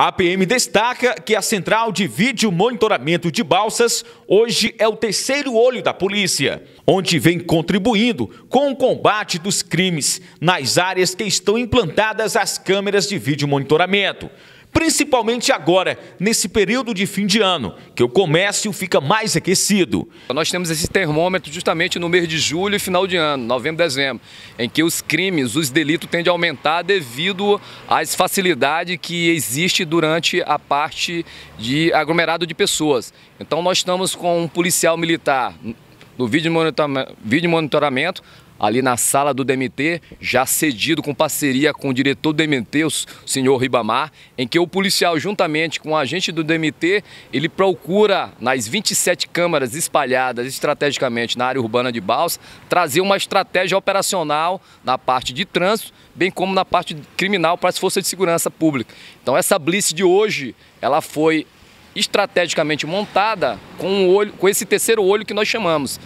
A PM destaca que a central de vídeo monitoramento de balsas hoje é o terceiro olho da polícia, onde vem contribuindo com o combate dos crimes nas áreas que estão implantadas as câmeras de vídeo monitoramento principalmente agora, nesse período de fim de ano, que o comércio fica mais aquecido. Nós temos esse termômetro justamente no mês de julho e final de ano, novembro, dezembro, em que os crimes, os delitos tendem a aumentar devido às facilidades que existe durante a parte de aglomerado de pessoas. Então nós estamos com um policial militar do vídeo monitoramento ali na sala do DMT, já cedido com parceria com o diretor do DMT, o senhor Ribamar, em que o policial, juntamente com o agente do DMT, ele procura, nas 27 câmaras espalhadas estrategicamente na área urbana de Baus, trazer uma estratégia operacional na parte de trânsito, bem como na parte criminal para as forças de segurança pública. Então essa blitz de hoje, ela foi estrategicamente montada com, um olho, com esse terceiro olho que nós chamamos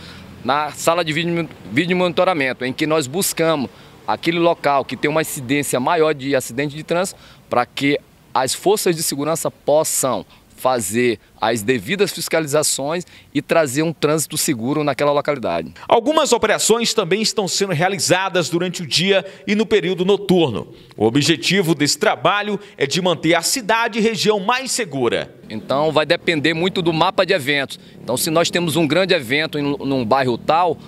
na sala de vídeo, vídeo monitoramento, em que nós buscamos aquele local que tem uma incidência maior de acidente de trânsito para que as forças de segurança possam fazer as devidas fiscalizações e trazer um trânsito seguro naquela localidade. Algumas operações também estão sendo realizadas durante o dia e no período noturno. O objetivo desse trabalho é de manter a cidade e região mais segura. Então vai depender muito do mapa de eventos. Então se nós temos um grande evento em um bairro tal,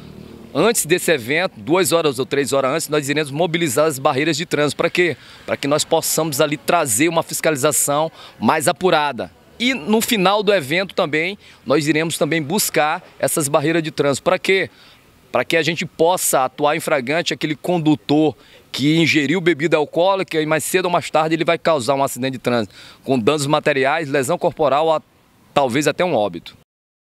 antes desse evento, duas horas ou três horas antes, nós iremos mobilizar as barreiras de trânsito. Para quê? Para que nós possamos ali trazer uma fiscalização mais apurada. E no final do evento também, nós iremos também buscar essas barreiras de trânsito. Para quê? Para que a gente possa atuar em fragante aquele condutor que ingeriu bebida alcoólica e mais cedo ou mais tarde ele vai causar um acidente de trânsito com danos materiais, lesão corporal, talvez até um óbito.